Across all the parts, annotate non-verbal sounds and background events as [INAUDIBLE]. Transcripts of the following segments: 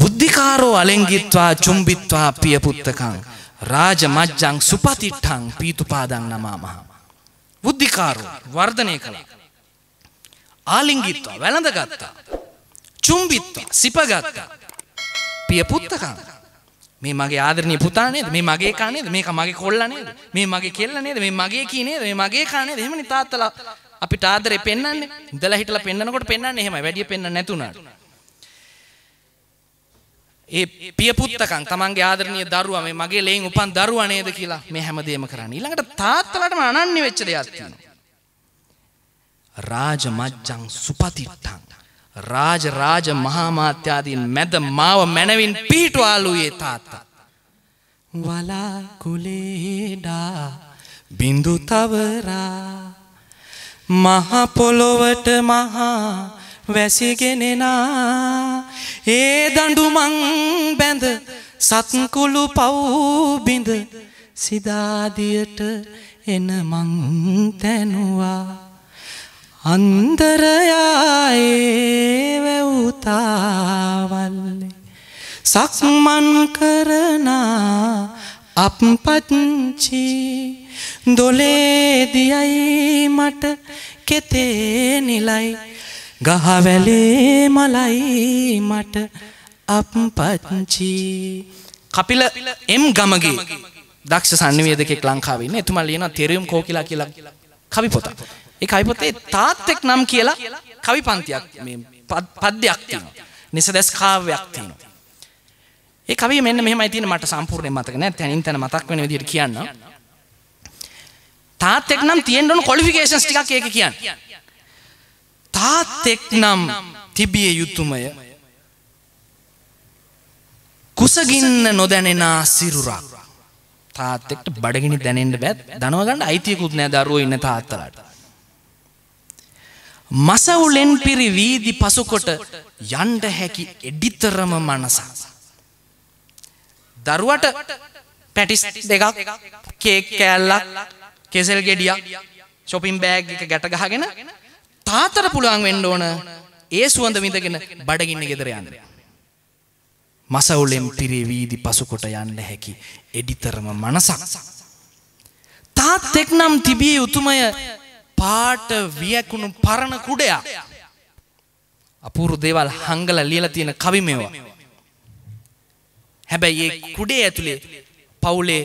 බුද්ධිකාරෝ අලෙංගිත්වා චුම්බිත්වා පියපුත්තකං රාජ මජ්ජං සුපතිට්ඨං පීතුපාදං නමාමහ. බුද්ධිකාරෝ වර්ධනය කළා. ආලිංගිත්වා වැළඳගත්තා. චුම්බිත්වා සිපගත්තා. පියපුත්තකං මේ මගේ ආදරණීය පුතා නේද? මේ මගේ කා නේද? මේක මගේ කොල්ලා නේද? මේ මගේ කෙල්ල නේද? මේ මගේ කී නේද? මේ මගේ කා නේද? එහෙමනේ තාත්තලා අපිට ආදරේ පෙන්වන්නේ. ඉඳලා හිටලා පෙන්නකොට පෙන්වන්නේ එහෙමයි. වැඩිය පෙන්වන්න නැතුණාට. ඒ පියපුත්තකන් තමන්ගේ ආදරණීය දරුවා මේ මගේ ලෙයින් උපන් දරුවා නේද කියලා මේ හැමදේම කරන්නේ. ඊළඟට තාත්තලාටම අනන්‍ය වෙච්ච දෙයක් තියෙනවා. රාජ මජ්ජං සුපතිත්තං රාජ රාජ මහා මාත්‍යාදීන් මැද මාව මැනවින් පිහිටුවාලුයේ තාත්තා. වලා කුලේඩා බින්දු තවරා මහ පොළොවට මහා වැසිගෙනෙනා ඒ දඩුමං බැඳ සත්කුළු පව්බිඳ සිදාදියට එන මං තැනුවා අන්දරයායේ වැවුතාවල්ලේ සක්මන් කරන අපපත්චි දොලේදියයි මට කෙතේ නිලයි ගහවැලේ මලයි මට අපපච්චි කපිල එම් ගමගේ දක්ෂ සන්නවේදකෙක් ලංකාවන්න එතුම ලියන තෙරයුම් කෝ කියලා කියලා කවි පොත ඒ කවිපොතේ තාත්තෙක් නම් කියලා කවි පන්තියක් පද්‍යයක් තියෙන නිසදැස් කාවයක් තියෙනවා ඒ කවිය මෙන්න මෙහෙමයි තියෙන මට සම්පූර්ණයෙන් මතක නැහැ තැනින් තැන මතක් වෙන විදිහට කියන්න තාත්තෙක් නම් තියෙන්න ඕන ක්වොලිෆිකේෂන්ස් ටිකක් ඒක කියන්නේ තාත්තෙක් නම් තිබිය යුතුමය කුසගින්න නොදැනෙනා සිරුරක් තාත්තෙක්ට බඩගිනි දැනෙන්ට බැත් දනවගන්න අයිතියකුත් නෑ දරුව ඉන්න තාත්තලට මසවුලෙන් පිරි වීදි පසුකොට යන්ඩ හැකි එඩිතරම මනසා. දරුවට පැටිස් දෙකක් කේක් කෑල්ලක් කෙසෙල් ගෙඩියක් ශොපින් බෑග් එක ගැටගහගෙන තාතර පුළුවන් වෙන්න ඕන ඒ සුවඳ විඳගෙන බඩගින්න ගෙදර යන්න. මසවුලෙන් පිරේ වීදි පසුකොට යන්න හැකි එඩිතරම මනසක්. තාත්තෙක් නම් තිබිය යුතුමය පාට වියකුණු පරණ කුඩයා. අපූරු දේවල් හංගල ලියලා තියෙන කවි මේවා. හැබැයි ඒ කුඩේ ඇතුලේ පවුලේ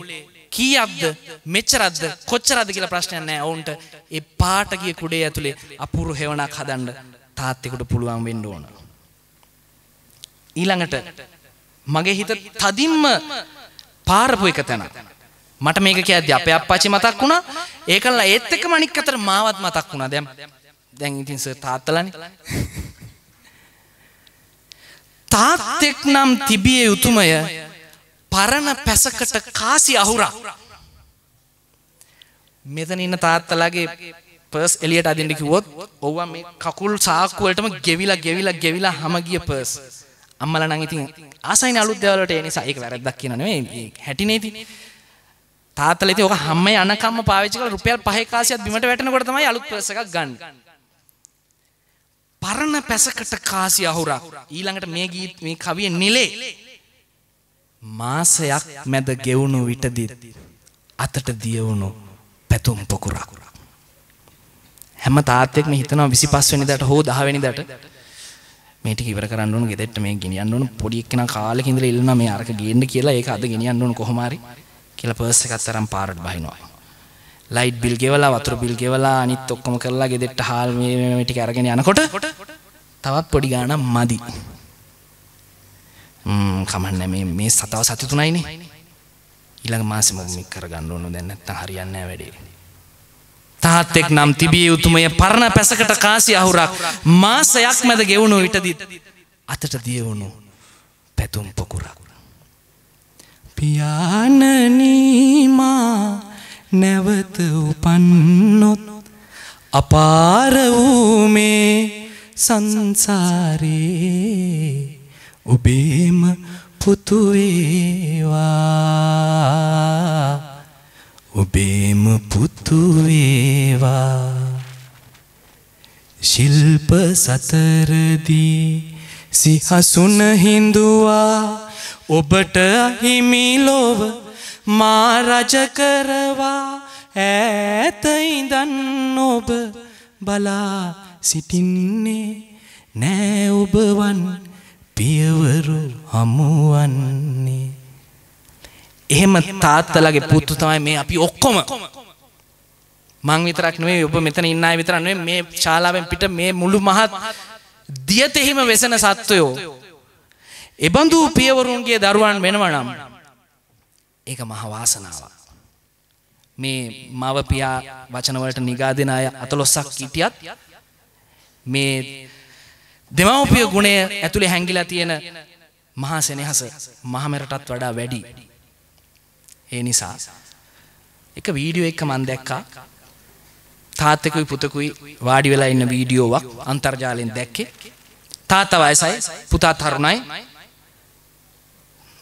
කීයක්ද මෙච්චරද්ද කොච්චරද කියලා ප්‍රශ්නයක් නැහැ ඔවුන්ට ඒ පාට ගිය කුඩේ ඇතුලේ අපූර්ව හේවණක් හදන්න තාත්තෙකුට පුළුවන් වෙන්න ඕන ඊළඟට මගේ හිත තදින්ම පාරපු එක තැන මට මේක කියද්දි අපේ අප්පච්චි මතක් වුණා ඒකල්ලා ඒත් එක්කම අනික් අතට මාවත් මතක් වුණා දැන් දැන් ඉතින් සර් තාත්තලානේ තාත්තෙක් නම් තිබිය යුතුමය පරණ පැසකට කාසි අහුරා. මෙතන ඉන්න තාත්තලාගේ පර්ස් එලියට අදින්න කිව්වොත් ඔව්වා මේ කකුල් සාක්කුව වලටම ගෙවිලා ගෙවිලා ගෙවිලා හැම ගිය පර්ස්. අම්මලා නම් ඉතින් ආසයිනේ අලුත් දේවල් වලට ඒ නිසා ඒක වැරද්දක් කියන නෙමෙයි හැටිනේ ඉතින්. තාත්තලා ඉතින් ඔක හැම යනකම්ම පාවිච්චි කරලා රුපියල් 5 කාසියක් බිමට වැටෙනකොට තමයි අලුත් පර්ස් එකක් ගන්න. පරණ පැසකට කාසි අහුරා. ඊළඟට මේ ගීත් මේ කවිය නිලේ මාසයක් මැද ගෙවුණු විටදිත් අතට දියවුණු පැතුම් පොකුරක්. හැම තාත්තෙක්ම හිතනවා 25 වෙනිදාට හෝ 10 වෙනිදාට මේ ටික ඉවර කරන්න ඕන ගෙදෙට්ට මේ ගෙනියන්න ඕන පොඩි එක්කෙනා කාලෙක ඉඳලා ඉල්ලනවා මේ අරක ගේන්න කියලා ඒක අද ගෙනියන්න ඕන කොහොම හරි කියලා පර්ස් එකක් තරම් පාරට බහිනවා. ලයිට් බිල් ගෙවලා වතුර බිල් ගෙවලා අනිත් ඔක්කොම කරලා ගෙදෙට්ට හාල් මේ මේ ටික අරගෙන යනකොට තවත් පොඩි ගාණක් මදි. කමන්න මේ මේ සතාව සතිතුනයිනේ ඊළඟ මාසෙ මම මේක කරගන්න ඕන දැන් නැත්තම් හරියන්නේ නැහැ වැඩේ තාත් එක් නම් තිබිය යුතුමය පරණ පැසකට කාසි අහුරක් මාසයක් මැද ගෙවුණු විටදී අතට දියවුණු පැතුම් පොකුරක් පියානනීමා නැවත උපන්නොත් අපාර වූ මේ සංසාරේ ඔබේම පුතුවේවා ඔබේම පුතුවේවා ශිල්ප සතරදී සිහසුන හිඳුවා ඔබට අහිමි ලොව මා රජ කරවා ඈත ඉඳන් ඔබ බලා සිටින්නේ නෑ ඔබවන් පියවරු හමුවන්නේ එහෙම තාත්තලගේ පුත්තු තමයි මේ අපි ඔක්කොම මං විතරක් නෙමෙයි ඔබ මෙතන ඉන්න අය විතරක් නෙමෙයි මේ ශාලාවෙන් පිට මේ මුළු මහත් දියතෙහිම වෙසෙන සත්වයෝ එබඳු පියවරුන්ගේ දරුවන් වෙනවා නම් ඒක මහ වාසනාවක් මේ මව පියා වචන වලට නිගා දෙන අය අතලොස්සක් හිටියත් මේ දෙමව්පිය ගුණය ඇතුලේ හැංගිලා තියෙන මහා සෙනෙහස මහමෙරටත් වඩා වැඩි. ඒ නිසා එක වීඩියෝ එක මම දැක්කා තාත්තෙකුයි පුතෙකුයි වාඩි වෙලා ඉන්න වීඩියෝවක් අන්තර්ජාලයෙන් දැක්කේ. තාත්තා වයසයි පුතා තරුණයි.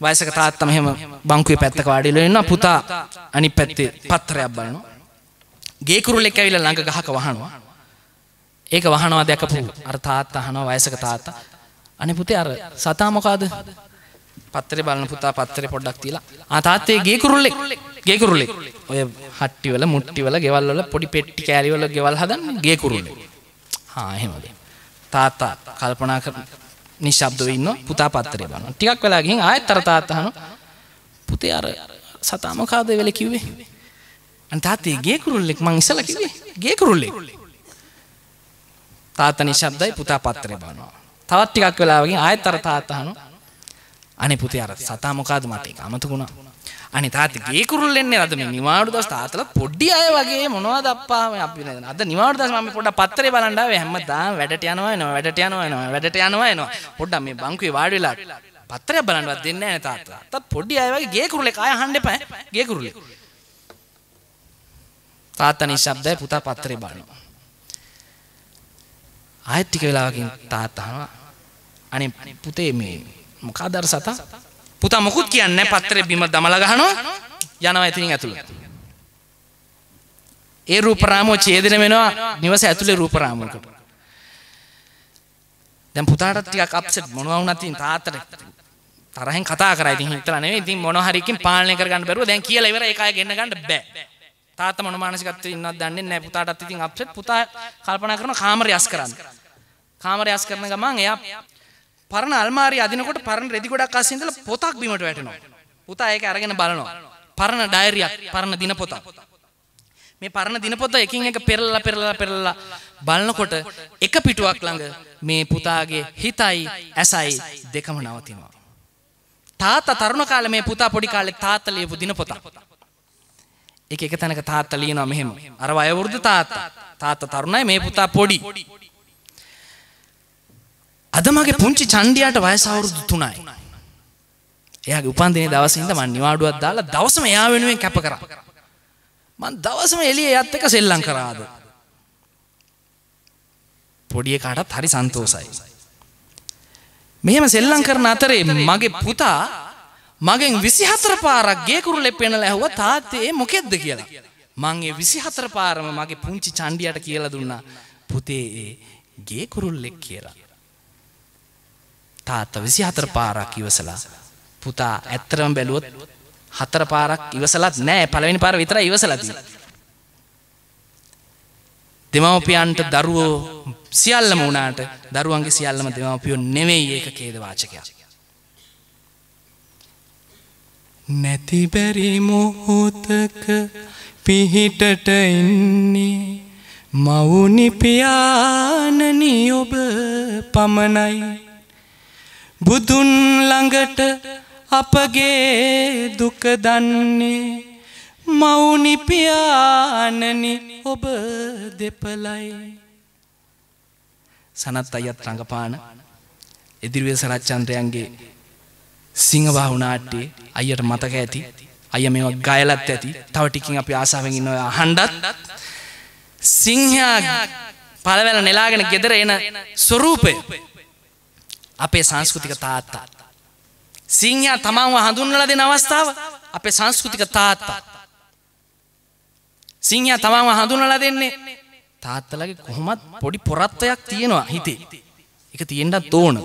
වයසක තාත්තා මෙහෙම බංකුවේ පැත්තක වාඩිලා ඉන්නවා පුතා අනිත් පැත්තේ පත්‍රයක් බලනවා. ගේ කුරුල්ලෙක් ඇවිල්ලා ළඟ ගහක වහනවා. ඒක වහනවා දැකපු අර තාත්තා අහනවා වයසක තාත්තා අනේ පුතේ අර සතා මොකද්ද පත්තරේ බලන පුතා පත්තරේ පොඩ්ඩක් තියලා ආ තාත්තේ ගේ කුරුල්ලෙක් ගේ කුරුල්ලෙක් ඔය හට්ටි වල මුට්ටි වල ගෙවල් වල පොඩි පෙට්ටි කෑලි වල ගෙවල් හදන්නේ ගේ කුරුල්ලෙක් හා එහෙමද තාත්තා කල්පනා කර නිශ්ශබ්දව ඉන්නවා පුතා පත්තරේ බලනවා ටිකක් වෙලා ගිහින් ආයෙත් අර තාත්තා අහනවා පුතේ අර සතා මොකද්ද වෙලේ කිව්වේ අනේ තාත්තේ ගේ කුරුල්ලෙක් මං ඉස්සලා කිව්වේ ගේ කුරුල්ලෙක් තාත්තා නිශ්ශබ්දයි පුතා පත්‍රේ බලනවා. තවත් ටිකක් වෙලාවකින් ආයෙත් අර තාත්තා අහනවා. අනේ පුතේ අර සතා මොකද්ද මට ඒක අමතකුණා. අනේ තාත්තේ ගේ කුරුල්ලෙන්නේ අද මේ නිවාඩු දවස් තාත්තලා පොඩි අය වගේ මොනවද අප්පා මේ අපි නේද අද නිවාඩු දවස් මම පොඩ්ඩක් පත්‍රේ බලන්න ආවේ හැමදාම වැඩට යනවා එනවා වැඩට යනවා එනවා වැඩට යනවා එනවා පොඩ්ඩක් මේ බංකුවේ වාඩි වෙලා පත්‍රයක් බලන්නවත් දෙන්නේ නැහැ තාත්තා තාත්තා පොඩි අය වගේ ගේ කුරුල්ලෙක් ආය අහන්න එපා ගේ කුරුල්ලෙක් තාත්තා නිශ්ශබ්දයි පුතා පත්‍රේ බලනවා ආයෙත් ටික වෙලාවකින් තාත්තා අහනවා අනේ පුතේ මේ මොකද අර සතා පුතා මොකුත් කියන්නේ නැහැ පත්‍රේ බිම දමලා ගහනවා යනවා එතනින් ඇතුළට ඒ රූපරාමෝ ඡේදන වෙනවා නිවස ඇතුලේ රූපරාමෝකට දැන් පුතාට ටිකක් අප්සෙට් මොනවා වුණත් ඉතින් තාත්තට තරහෙන් කතා කරා ඉතින් හිතලා නෙවෙයි ඉතින් මොන හරිකින් පාලනය කරගන්න බැරුව දැන් කියලා ඉවරයි ඒක අය ගෙන්න ගන්න බෑ තාත්තා මොන මානසිකත්වෙ ඉන්නවද දන්නේ නැහැ පුතාටත් ඉතින් අප්සෙට් පුතා කල්පනා කරන කාමරය අස් කරන්න කාමරයස් කරන ගමන් එයා පරණ අල්මාරිය අදිනකොට පරණ රෙදි ගොඩක් අස්සේ ඉඳලා පොතක් බිමට වැටෙනවා. පුතා ඒක අරගෙන බලනවා. පරණ ඩයරියක්, පරණ දින පොතක්. මේ පරණ දින පොත එකින් එක පෙරලලා පෙරලලා පෙරලලා බලනකොට එක පිටුවක් ළඟ මේ පුතාගේ හිතයි ඇසයි දෙකම නවතිනවා. තාත්තා තරුණ කාලේ මේ පුතා පොඩි කාලේ තාත්තා ලියපු දින පොතක්. ඒක එක තැනක තාත්තා ලියනවා මෙහෙම. අර වයවෘද්ධ තාත්තා. තාත්තා තරුණයි මේ පුතා පොඩි. අද මගේ පුංචි චණ්ඩියාට වයස අවුරුදු 3යි. එයාගේ උපන්දිනේ දවසේ ඉඳන් මම නිවාඩුවක් දාලා දවසම එයා වෙනුවෙන් කැප කරා. මං දවසම එළියේ එයත් එක්ක සෙල්ලම් කරාද. පොඩි එකාටත් හරි සන්තෝසයි. මෙහෙම සෙල්ලම් කරන අතරේ මගේ පුතා මගෙන් 24 පාරක් ගේ කුරුල්ලේ පෙනලා ඇහුවා තාත්තේ මොකෙද්ද කියලා. මං ඒ 24 පාරම මගේ පුංචි චණ්ඩියාට කියලා දුන්නා. පුතේ ඒ ගේ කුරුල්ලෙක් කියලා. තාත්තා 24 පාරක් ඉවසලා පුතා ඇත්තටම බැලුවොත් හතර පාරක් ඉවසලත් නෑ පළවෙනි පාර විතරයි ඉවසලා තියෙන්නේ. දෙමව්පියන්ට දරුවෝ සියල්ලම වුණාට දරුවන්ගේ සියල්ලම දෙමව්පියෝ නෙවෙයි ඒක ඛේද වාචකයක්. නැති බැරි මොහොතක පිහිටට ඉන්නේ මවුනි පියාණනි ඔබ පමණයි බුදුන් ළඟට අපගේ දුක දන්නේ මවුනි පියාණනි ඔබ දෙපළයි සනත් අයත් රඟපාන එදිරිවේ සරච්චන්ද්‍රයන්ගේ සිංහබාහු නාට්‍යයේ අයියට මතක ඇති අය මේවා ගයලත් ඇති තව ටිකින් අපි ආසාවෙන් ඉන්නවා අහන්නත් සිංහයා පළවැල නෙලාගෙන ගෙදර එන ස්වරූපය අපේ සංස්කෘතික තාත්තා. සිංහයා තමන්ව හඳුන්වල දෙන අවස්ථාව අපේ සංස්කෘතික තාත්තා. සිංහයා තමන්ව හඳුන්වලා දෙන්නේ තාත්තලගේ කොහොමත් පොඩි පොරත්වයක් තියෙනවා හිතේ. එක තියෙන්ටත් ඕන.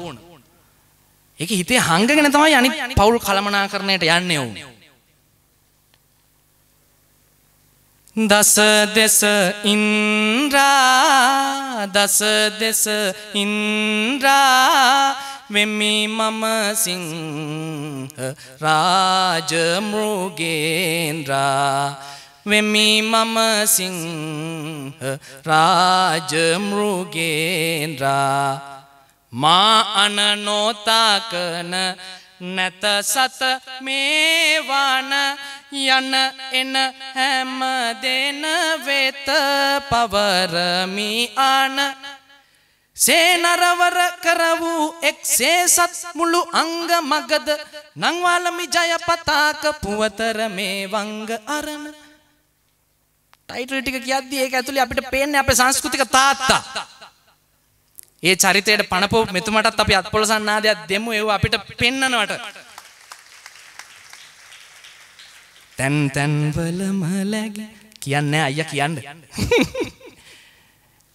එක හිතේ හංගගෙන තමයි අනි පවුල් කළමනා කරණයට යන්න ඔවුන්. දස දෙස ඉන්ද්‍රා දස දෙස ඉන්ද්‍රා වෙමි මම සිංහ රාජමෘගේන්ද්‍රා වෙමි මම සිංහ රාජමෘගේන්ද්‍රා මා අනනෝතා කන නැත සත මේවාන යන එන හැම දෙන වෙත පවරමි ආන සේනරවර කර වූ එක්සේසත් මුළු අංග මගද නංවාලමි ජයපතාක පුවතර මේ වංග අරන ටයිටල් ටික කියද්දී ඒක ඇතුලේ අපිට පේන්නේ අපේ සංස්කෘතික තාත්තා ඒ චරිතයට පණපෝ මෙතුමටත් අපි අත්පොලසන්නාදයක් දෙමු ඒව අපිට පෙන්නනවට තැන් තැන්වලම ලැගි කියන්නේ අයියා කියන්න. [LAUGHS]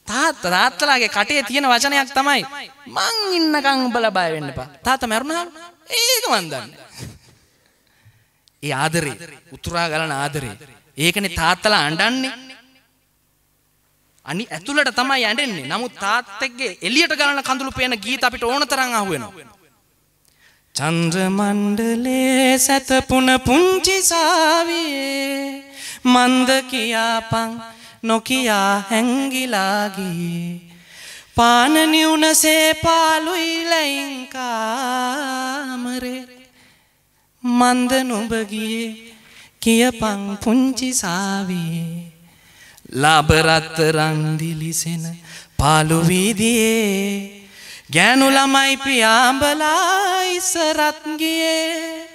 තාත්තා තාත්තලාගේ කටේ තියෙන වචනයක් තමයි මං ඉන්නකම් උඹලා බය වෙන්න එපා. තාත්තා මරුණාම ඒක මන් දන්නේ. [LAUGHS] ඒ ආදරේ උතුරා ගලන ආදරේ. ඒකනේ තාත්තලා අඬන්නේ. අනි ඇතුළට තමයි ඇඬෙන්නේ. නමුත් තාත්තෙක්ගේ එළියට ගලන කඳුළු පේන ගීත අපිට ඕන තරම් අහුවෙනවා. චන්ද්‍ර මණ්ඩලේ සැතපුන පුංචි සාවියේ මන්ද කියාපං නොකියා හැංගිලාගියේ පාන නිවුනසේ පාලුයි ලැයිංකාමරේ මන්ද නොබගියේ කියපං පුංචි සාවියේ ලබරත්ත රන්දිලිසෙන පාලුවීදියේ ගෑනු ළමයි පියාඹලා ඉස්සරත් ගියේ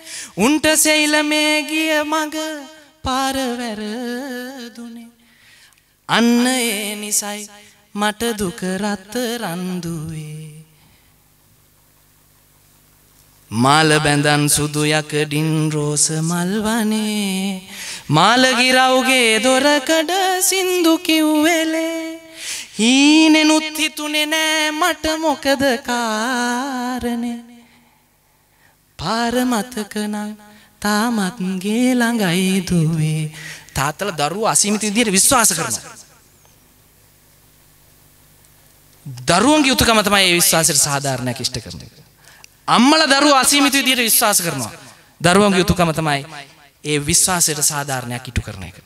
උන්ට සෙයිලමේ ගිය මඟ පාර වැරදුනේ අන්න ඒ නිසයි මට දුක රත් රන්දුවේ මාල බැඳන් සුදු යකඩින් රෝස මල්වනේ මාල ගිරව්ගේ දොරකඩ සින්දු කිව්වෙලේ හීනෙනුත් හිතුනේ නෑ මට මොකද කාරණේ පාර මතකනම් තාමත් ගේ ළඟයි දුවේ තාත්තලා දරුවා අසීමිත විදියට විශ්වාස කරනවා දරුවන්ගේ යුතුකම තමයි ඒ විශ්වාසයට සාධාරණයක් ඉෂ්ට කරන එක. අම්මලා දරුවෝ අසීමිත විදියට විශ්වාස කරනවා. දරුවන්ගේ යුතුකම තමයි ඒ විශ්වාසයට සාධාරණයක් ඉටු කරන එක.